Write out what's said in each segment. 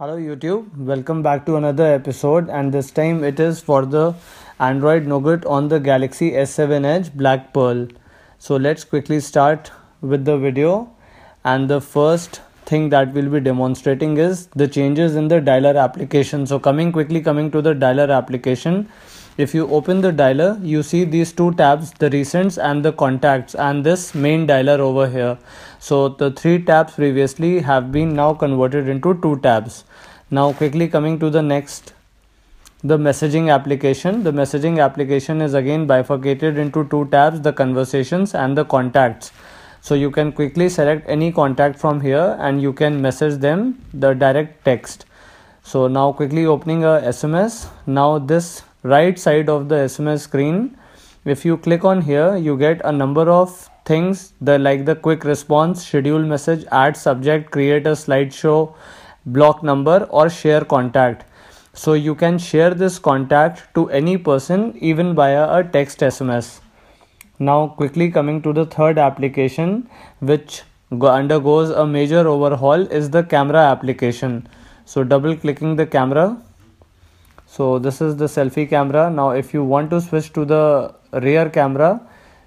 hello youtube welcome back to another episode and this time it is for the android nougat on the galaxy s7 edge black pearl so let's quickly start with the video and the first thing that we'll be demonstrating is the changes in the dialer application so coming quickly coming to the dialer application if you open the dialer you see these two tabs the recents and the contacts and this main dialer over here so the three tabs previously have been now converted into two tabs now quickly coming to the next the messaging application the messaging application is again bifurcated into two tabs the conversations and the contacts so you can quickly select any contact from here and you can message them the direct text so now quickly opening a sms now this right side of the SMS screen. If you click on here, you get a number of things the, like the quick response, schedule message, add subject, create a slideshow, block number, or share contact. So you can share this contact to any person even via a text SMS. Now, quickly coming to the third application, which undergoes a major overhaul, is the camera application. So, double clicking the camera so this is the selfie camera now if you want to switch to the rear camera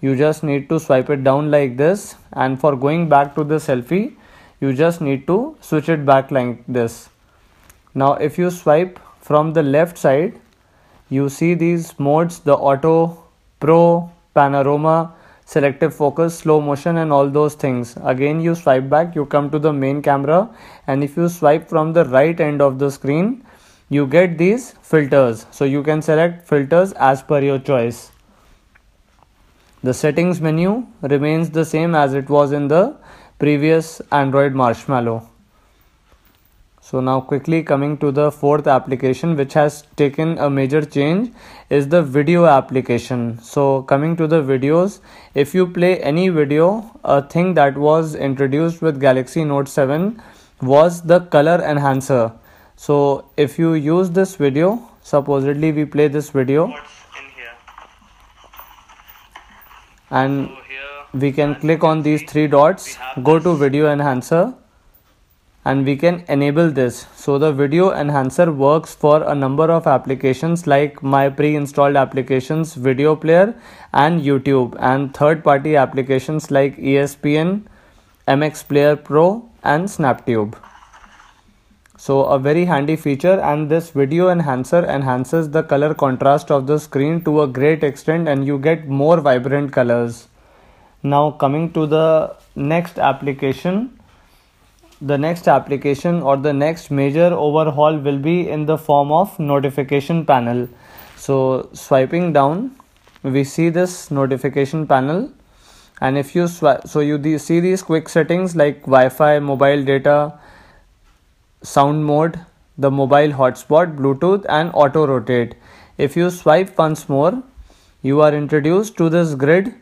you just need to swipe it down like this and for going back to the selfie you just need to switch it back like this now if you swipe from the left side you see these modes the auto pro panorama selective focus slow motion and all those things again you swipe back you come to the main camera and if you swipe from the right end of the screen you get these filters so you can select filters as per your choice the settings menu remains the same as it was in the previous android marshmallow so now quickly coming to the fourth application which has taken a major change is the video application. So coming to the videos, if you play any video, a thing that was introduced with Galaxy Note 7 was the color enhancer so if you use this video supposedly we play this video and we can click on these three dots go to video enhancer and we can enable this so the video enhancer works for a number of applications like my pre-installed applications video player and youtube and third-party applications like espn mx player pro and snaptube so a very handy feature and this video enhancer enhances the color contrast of the screen to a great extent and you get more vibrant colors now coming to the next application the next application or the next major overhaul will be in the form of notification panel so swiping down we see this notification panel and if you swipe so you see these quick settings like wi-fi mobile data sound mode, the mobile hotspot, Bluetooth and auto rotate. If you swipe once more, you are introduced to this grid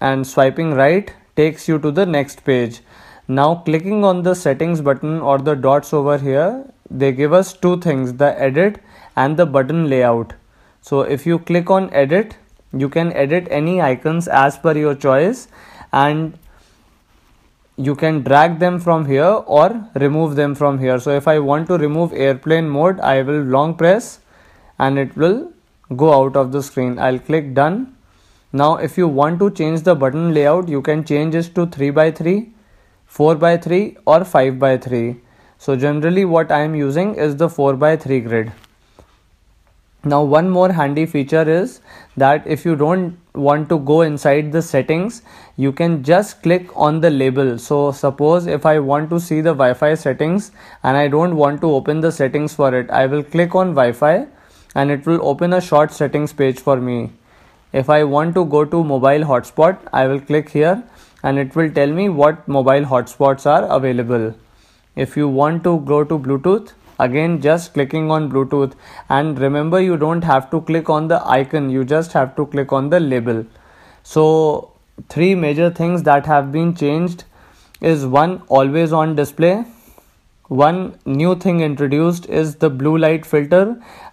and swiping right takes you to the next page. Now clicking on the settings button or the dots over here, they give us two things, the edit and the button layout. So if you click on edit, you can edit any icons as per your choice and you can drag them from here or remove them from here so if I want to remove airplane mode I will long press and it will go out of the screen I'll click done now if you want to change the button layout you can change this to 3 by 3 4 by 3 or 5 by 3 so generally what I am using is the 4 by 3 grid now one more handy feature is that if you don't want to go inside the settings you can just click on the label so suppose if i want to see the wi-fi settings and i don't want to open the settings for it i will click on wi-fi and it will open a short settings page for me if i want to go to mobile hotspot i will click here and it will tell me what mobile hotspots are available if you want to go to bluetooth again just clicking on bluetooth and remember you don't have to click on the icon you just have to click on the label so three major things that have been changed is one always on display one new thing introduced is the blue light filter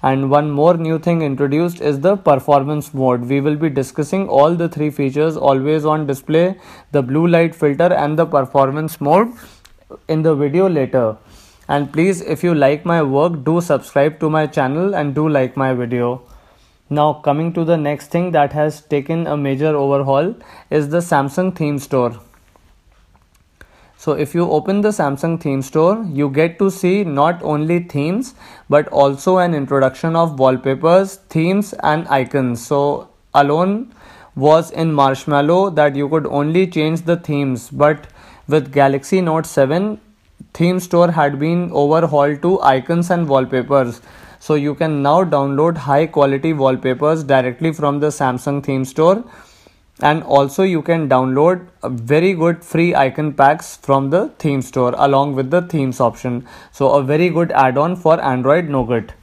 and one more new thing introduced is the performance mode we will be discussing all the three features always on display the blue light filter and the performance mode in the video later and please if you like my work do subscribe to my channel and do like my video now coming to the next thing that has taken a major overhaul is the samsung theme store so if you open the samsung theme store you get to see not only themes but also an introduction of wallpapers themes and icons so alone was in marshmallow that you could only change the themes but with galaxy note 7 theme store had been overhauled to icons and wallpapers so you can now download high quality wallpapers directly from the samsung theme store and also you can download very good free icon packs from the theme store along with the themes option so a very good add-on for android nougat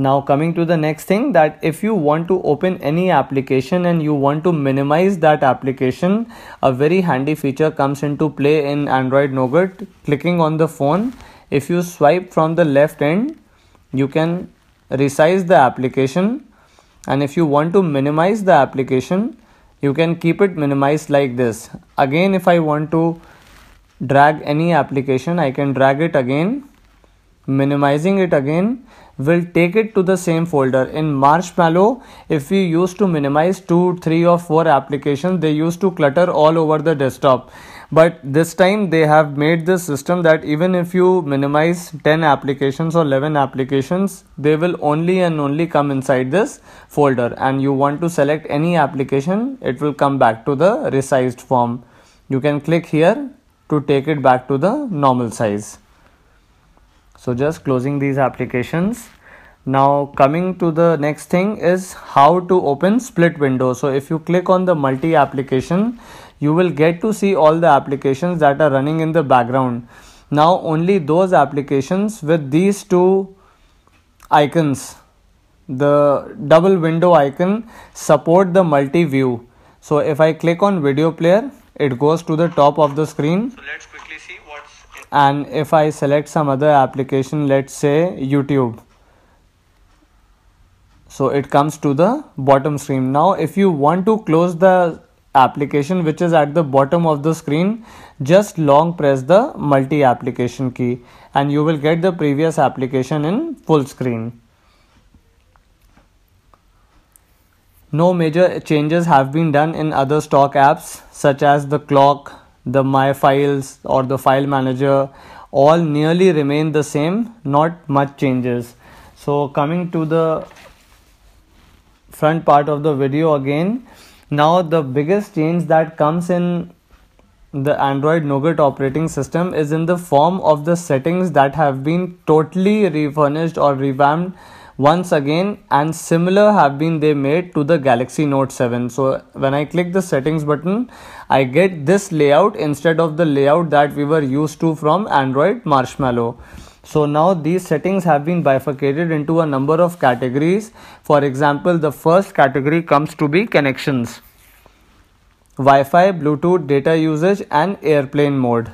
now coming to the next thing that if you want to open any application and you want to minimize that application, a very handy feature comes into play in Android Nougat. Clicking on the phone, if you swipe from the left end, you can resize the application and if you want to minimize the application, you can keep it minimized like this. Again, if I want to drag any application, I can drag it again minimizing it again will take it to the same folder in marshmallow if we used to minimize two three or four applications they used to clutter all over the desktop but this time they have made this system that even if you minimize 10 applications or 11 applications they will only and only come inside this folder and you want to select any application it will come back to the resized form you can click here to take it back to the normal size so just closing these applications now coming to the next thing is how to open split window so if you click on the multi application you will get to see all the applications that are running in the background now only those applications with these two icons the double window icon support the multi view so if i click on video player it goes to the top of the screen so and if I select some other application let's say YouTube so it comes to the bottom screen now if you want to close the application which is at the bottom of the screen just long press the multi application key and you will get the previous application in full screen no major changes have been done in other stock apps such as the clock the my files or the file manager all nearly remain the same not much changes so coming to the front part of the video again now the biggest change that comes in the android nougat operating system is in the form of the settings that have been totally refurnished or revamped once again and similar have been they made to the galaxy note 7 so when i click the settings button I get this layout instead of the layout that we were used to from Android Marshmallow. So now these settings have been bifurcated into a number of categories. For example, the first category comes to be connections. Wi-Fi, Bluetooth, data usage and airplane mode.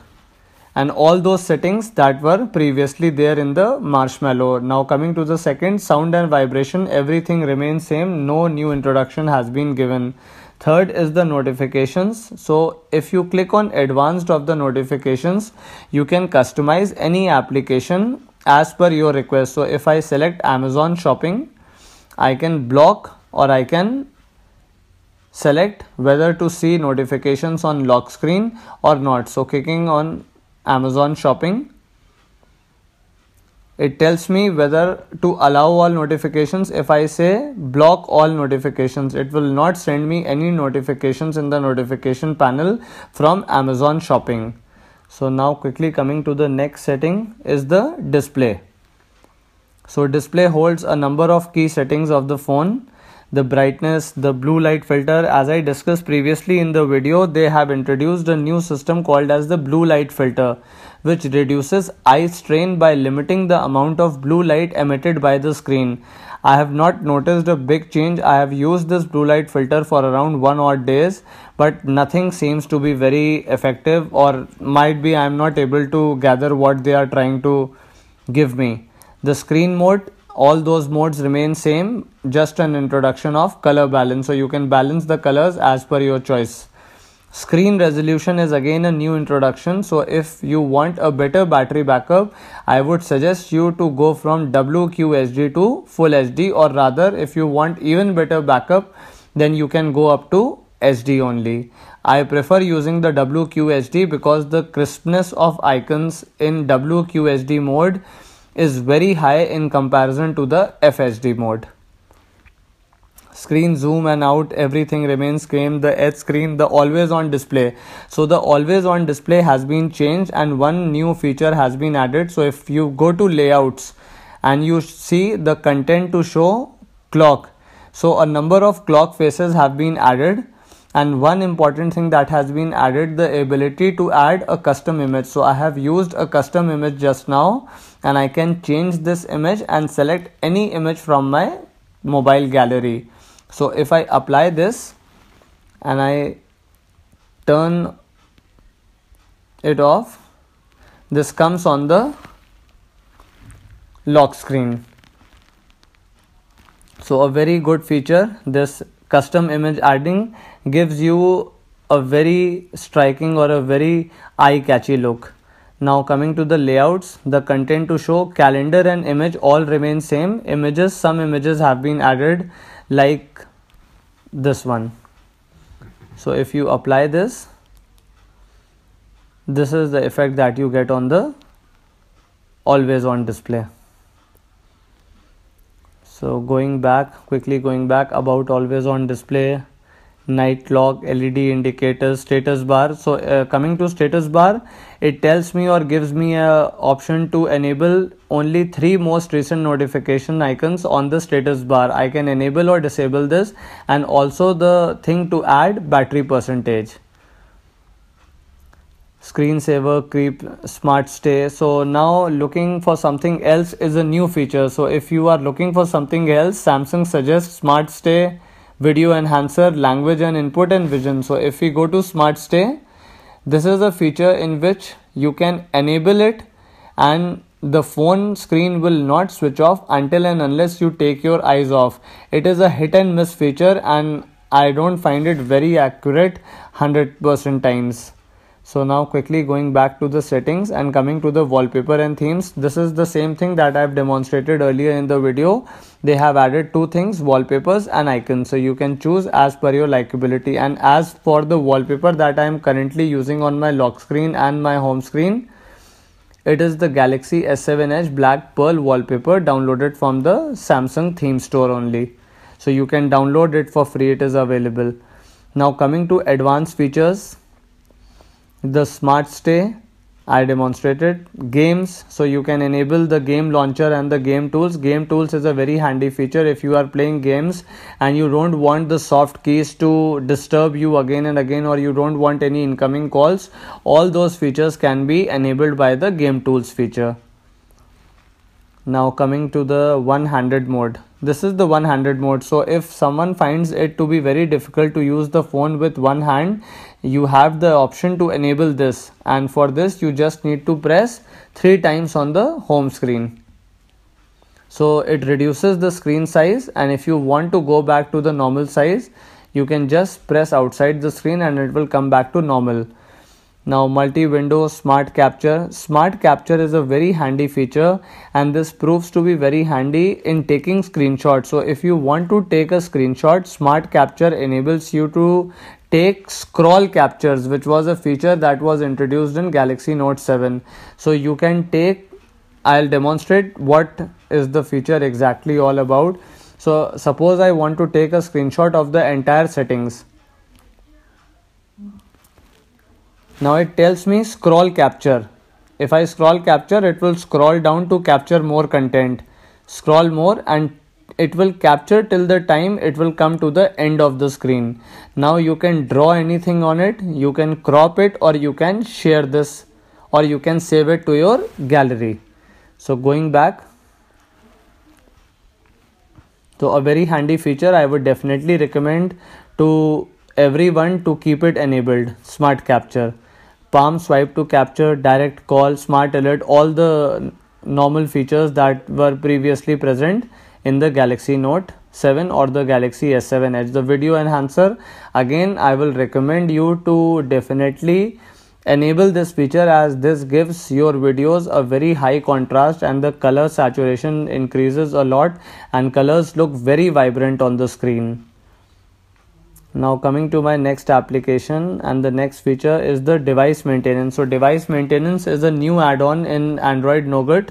And all those settings that were previously there in the marshmallow. Now coming to the second, sound and vibration, everything remains same. No new introduction has been given third is the notifications so if you click on advanced of the notifications you can customize any application as per your request so if i select amazon shopping i can block or i can select whether to see notifications on lock screen or not so clicking on amazon shopping it tells me whether to allow all notifications if i say block all notifications it will not send me any notifications in the notification panel from amazon shopping so now quickly coming to the next setting is the display so display holds a number of key settings of the phone the brightness the blue light filter as i discussed previously in the video they have introduced a new system called as the blue light filter which reduces eye strain by limiting the amount of blue light emitted by the screen. I have not noticed a big change. I have used this blue light filter for around one odd days, but nothing seems to be very effective, or might be I am not able to gather what they are trying to give me. The screen mode, all those modes remain same, just an introduction of color balance. So you can balance the colors as per your choice. Screen resolution is again a new introduction. So if you want a better battery backup, I would suggest you to go from WQHD to full HD or rather if you want even better backup, then you can go up to HD only. I prefer using the WQHD because the crispness of icons in WQHD mode is very high in comparison to the FHD mode screen zoom and out everything remains same the edge screen the always on display so the always on display has been changed and one new feature has been added so if you go to layouts and you see the content to show clock so a number of clock faces have been added and one important thing that has been added the ability to add a custom image so i have used a custom image just now and i can change this image and select any image from my mobile gallery so if i apply this and i turn it off this comes on the lock screen so a very good feature this custom image adding gives you a very striking or a very eye catchy look now coming to the layouts the content to show calendar and image all remain same images some images have been added like this one so if you apply this this is the effect that you get on the always on display so going back quickly going back about always on display night log led indicators, status bar so uh, coming to status bar it tells me or gives me a option to enable only three most recent notification icons on the status bar i can enable or disable this and also the thing to add battery percentage screensaver creep smart stay so now looking for something else is a new feature so if you are looking for something else samsung suggests smart stay video enhancer language and input and vision so if we go to smart stay this is a feature in which you can enable it and the phone screen will not switch off until and unless you take your eyes off it is a hit and miss feature and i don't find it very accurate 100% times so now quickly going back to the settings and coming to the wallpaper and themes this is the same thing that i've demonstrated earlier in the video they have added two things wallpapers and icons so you can choose as per your likability and as for the wallpaper that i am currently using on my lock screen and my home screen it is the Galaxy S7 Edge Black Pearl wallpaper downloaded from the Samsung theme store only. So you can download it for free, it is available. Now, coming to advanced features, the smart stay I demonstrated games so you can enable the game launcher and the game tools game tools is a very handy feature if you are playing games and you don't want the soft keys to disturb you again and again or you don't want any incoming calls all those features can be enabled by the game tools feature now coming to the 100 mode this is the one handed mode so if someone finds it to be very difficult to use the phone with one hand you have the option to enable this and for this you just need to press three times on the home screen so it reduces the screen size and if you want to go back to the normal size you can just press outside the screen and it will come back to normal now multi-window smart capture. Smart capture is a very handy feature and this proves to be very handy in taking screenshots. So if you want to take a screenshot, smart capture enables you to take scroll captures which was a feature that was introduced in Galaxy Note 7. So you can take, I'll demonstrate what is the feature exactly all about. So suppose I want to take a screenshot of the entire settings. Now it tells me scroll capture. If I scroll capture, it will scroll down to capture more content. Scroll more and it will capture till the time it will come to the end of the screen. Now you can draw anything on it, you can crop it or you can share this or you can save it to your gallery. So going back, so a very handy feature I would definitely recommend to everyone to keep it enabled, smart capture palm swipe to capture direct call smart alert all the normal features that were previously present in the galaxy note 7 or the galaxy s7 edge the video enhancer again i will recommend you to definitely enable this feature as this gives your videos a very high contrast and the color saturation increases a lot and colors look very vibrant on the screen now coming to my next application and the next feature is the device maintenance so device maintenance is a new add-on in android nougat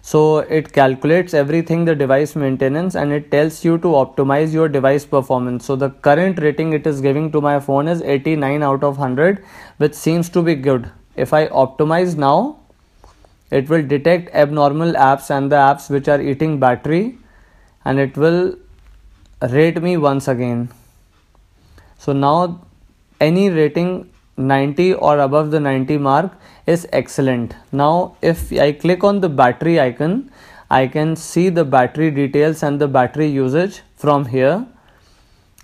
so it calculates everything the device maintenance and it tells you to optimize your device performance so the current rating it is giving to my phone is 89 out of 100 which seems to be good if i optimize now it will detect abnormal apps and the apps which are eating battery and it will rate me once again so now any rating 90 or above the 90 mark is excellent. Now if I click on the battery icon, I can see the battery details and the battery usage from here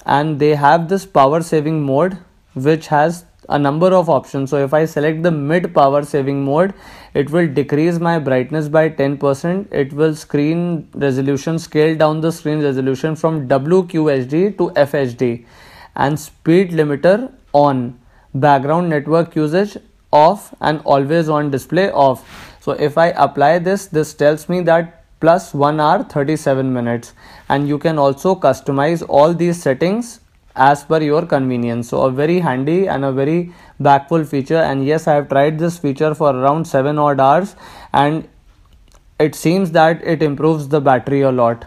and they have this power saving mode which has a number of options so if i select the mid power saving mode it will decrease my brightness by 10% it will screen resolution scale down the screen resolution from wqhd to fhd and speed limiter on background network usage off and always on display off so if i apply this this tells me that plus 1 hour 37 minutes and you can also customize all these settings as per your convenience so a very handy and a very backful feature and yes i have tried this feature for around 7 odd hours and it seems that it improves the battery a lot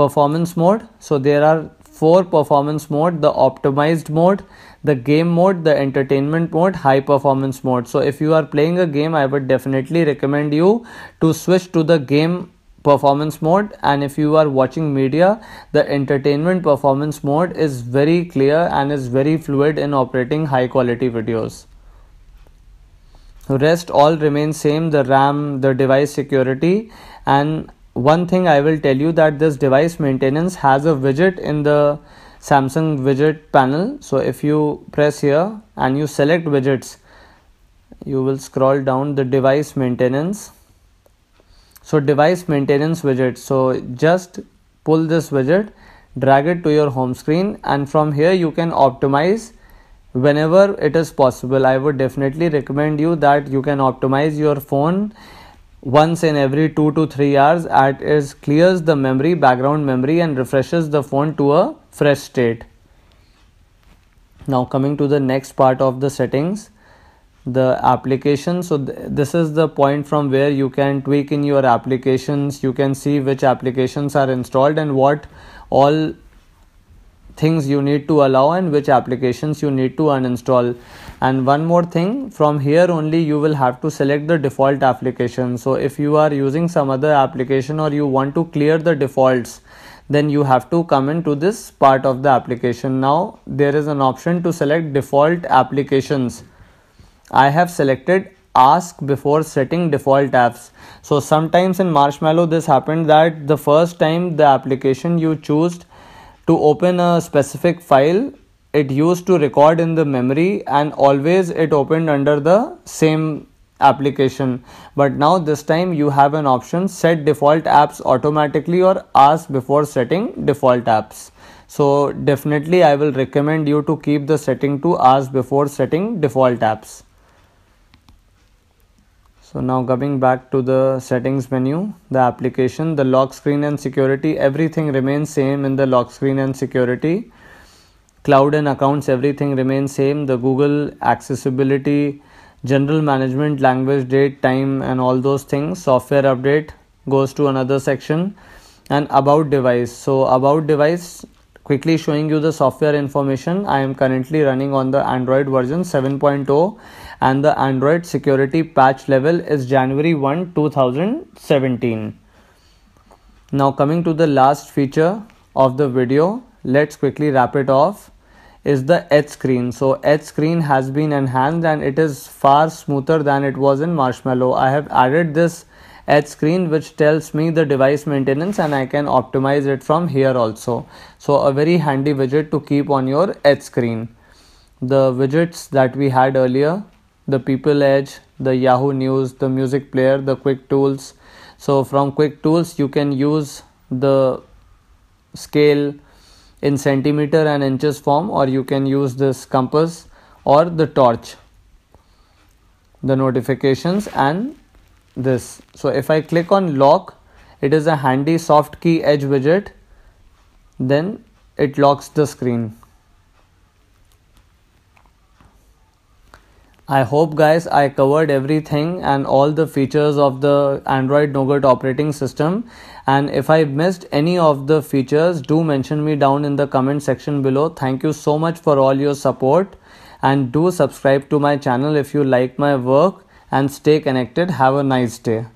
performance mode so there are 4 performance mode the optimized mode the game mode the entertainment mode high performance mode so if you are playing a game i would definitely recommend you to switch to the game performance mode and if you are watching media the entertainment performance mode is very clear and is very fluid in operating high quality videos rest all remain same the ram the device security and one thing I will tell you that this device maintenance has a widget in the Samsung widget panel. So if you press here and you select widgets, you will scroll down the device maintenance. So device maintenance widget. So just pull this widget, drag it to your home screen and from here you can optimize whenever it is possible. I would definitely recommend you that you can optimize your phone once in every 2 to 3 hours it clears the memory background memory and refreshes the phone to a fresh state now coming to the next part of the settings the application so th- this is the point from where you can tweak in your applications you can see which applications are installed and what all things you need to allow and which applications you need to uninstall and one more thing from here only you will have to select the default application so if you are using some other application or you want to clear the defaults then you have to come into this part of the application now there is an option to select default applications i have selected ask before setting default apps so sometimes in marshmallow this happened that the first time the application you chose to open a specific file it used to record in the memory and always it opened under the same application but now this time you have an option set default apps automatically or ask before setting default apps so definitely i will recommend you to keep the setting to ask before setting default apps so now coming back to the settings menu, the application, the lock screen and security, everything remains same in the lock screen and security cloud and accounts everything remains same the google accessibility general management language date time and all those things software update goes to another section and about device so about device quickly showing you the software information i am currently running on the android version 7.0 and the android security patch level is january 1 2017 now coming to the last feature of the video let's quickly wrap it off is the edge screen. So edge screen has been enhanced and it is far smoother than it was in Marshmallow. I have added this edge screen which tells me the device maintenance and I can optimize it from here also. So a very handy widget to keep on your edge screen. The widgets that we had earlier, the people edge, the Yahoo News, the music player, the quick tools. So from quick tools you can use the scale in centimeter and inches form or you can use this compass or the torch the notifications and this so if i click on lock it is a handy soft key edge widget then it locks the screen I hope guys I covered everything and all the features of the Android Nougat operating system and if I missed any of the features do mention me down in the comment section below. Thank you so much for all your support and do subscribe to my channel if you like my work and stay connected. Have a nice day.